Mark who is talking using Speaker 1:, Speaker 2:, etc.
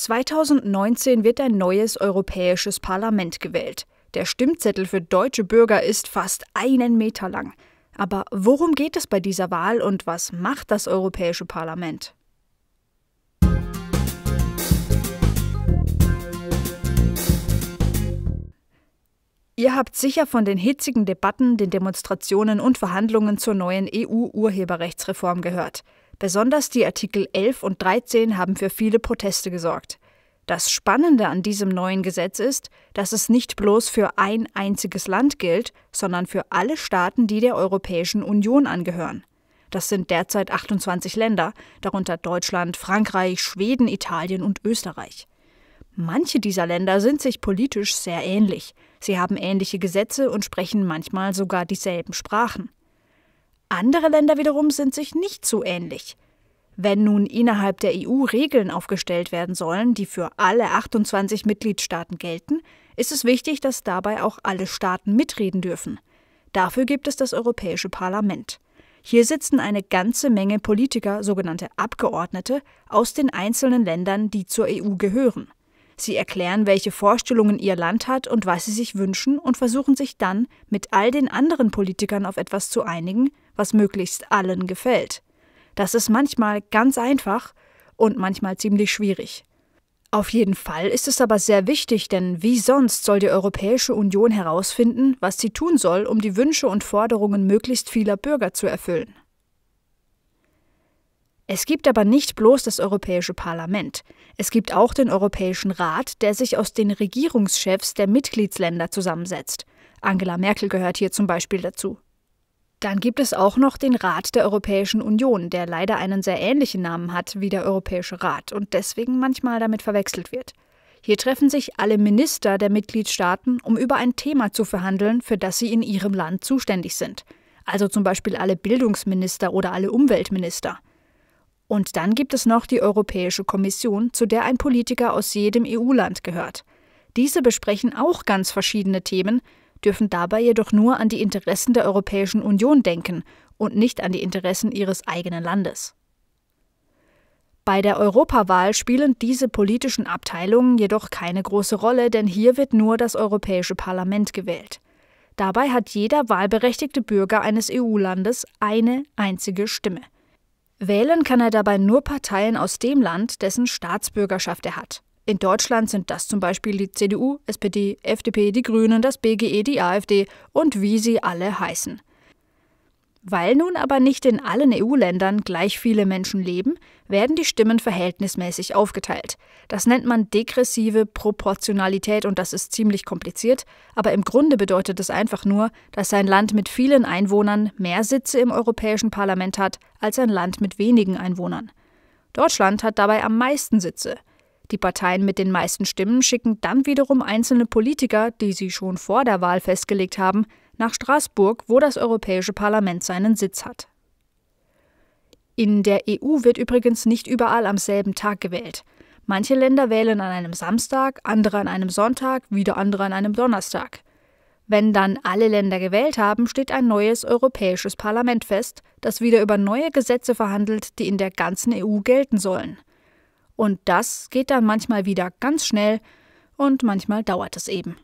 Speaker 1: 2019 wird ein neues Europäisches Parlament gewählt. Der Stimmzettel für deutsche Bürger ist fast einen Meter lang. Aber worum geht es bei dieser Wahl und was macht das Europäische Parlament? Ihr habt sicher von den hitzigen Debatten, den Demonstrationen und Verhandlungen zur neuen EU-Urheberrechtsreform gehört. Besonders die Artikel 11 und 13 haben für viele Proteste gesorgt. Das Spannende an diesem neuen Gesetz ist, dass es nicht bloß für ein einziges Land gilt, sondern für alle Staaten, die der Europäischen Union angehören. Das sind derzeit 28 Länder, darunter Deutschland, Frankreich, Schweden, Italien und Österreich. Manche dieser Länder sind sich politisch sehr ähnlich. Sie haben ähnliche Gesetze und sprechen manchmal sogar dieselben Sprachen. Andere Länder wiederum sind sich nicht so ähnlich. Wenn nun innerhalb der EU Regeln aufgestellt werden sollen, die für alle 28 Mitgliedstaaten gelten, ist es wichtig, dass dabei auch alle Staaten mitreden dürfen. Dafür gibt es das Europäische Parlament. Hier sitzen eine ganze Menge Politiker, sogenannte Abgeordnete, aus den einzelnen Ländern, die zur EU gehören. Sie erklären, welche Vorstellungen ihr Land hat und was sie sich wünschen und versuchen sich dann, mit all den anderen Politikern auf etwas zu einigen, was möglichst allen gefällt. Das ist manchmal ganz einfach und manchmal ziemlich schwierig. Auf jeden Fall ist es aber sehr wichtig, denn wie sonst soll die Europäische Union herausfinden, was sie tun soll, um die Wünsche und Forderungen möglichst vieler Bürger zu erfüllen. Es gibt aber nicht bloß das Europäische Parlament, es gibt auch den Europäischen Rat, der sich aus den Regierungschefs der Mitgliedsländer zusammensetzt. Angela Merkel gehört hier zum Beispiel dazu. Dann gibt es auch noch den Rat der Europäischen Union, der leider einen sehr ähnlichen Namen hat wie der Europäische Rat und deswegen manchmal damit verwechselt wird. Hier treffen sich alle Minister der Mitgliedstaaten, um über ein Thema zu verhandeln, für das sie in ihrem Land zuständig sind. Also zum Beispiel alle Bildungsminister oder alle Umweltminister. Und dann gibt es noch die Europäische Kommission, zu der ein Politiker aus jedem EU-Land gehört. Diese besprechen auch ganz verschiedene Themen, dürfen dabei jedoch nur an die Interessen der Europäischen Union denken und nicht an die Interessen ihres eigenen Landes. Bei der Europawahl spielen diese politischen Abteilungen jedoch keine große Rolle, denn hier wird nur das Europäische Parlament gewählt. Dabei hat jeder wahlberechtigte Bürger eines EU-Landes eine einzige Stimme. Wählen kann er dabei nur Parteien aus dem Land, dessen Staatsbürgerschaft er hat. In Deutschland sind das zum Beispiel die CDU, SPD, FDP, die Grünen, das BGE, die AfD und wie sie alle heißen. Weil nun aber nicht in allen EU-Ländern gleich viele Menschen leben, werden die Stimmen verhältnismäßig aufgeteilt. Das nennt man degressive Proportionalität und das ist ziemlich kompliziert, aber im Grunde bedeutet es einfach nur, dass ein Land mit vielen Einwohnern mehr Sitze im Europäischen Parlament hat als ein Land mit wenigen Einwohnern. Deutschland hat dabei am meisten Sitze, die Parteien mit den meisten Stimmen schicken dann wiederum einzelne Politiker, die sie schon vor der Wahl festgelegt haben, nach Straßburg, wo das Europäische Parlament seinen Sitz hat. In der EU wird übrigens nicht überall am selben Tag gewählt. Manche Länder wählen an einem Samstag, andere an einem Sonntag, wieder andere an einem Donnerstag. Wenn dann alle Länder gewählt haben, steht ein neues europäisches Parlament fest, das wieder über neue Gesetze verhandelt, die in der ganzen EU gelten sollen. Und das geht dann manchmal wieder ganz schnell und manchmal dauert es eben.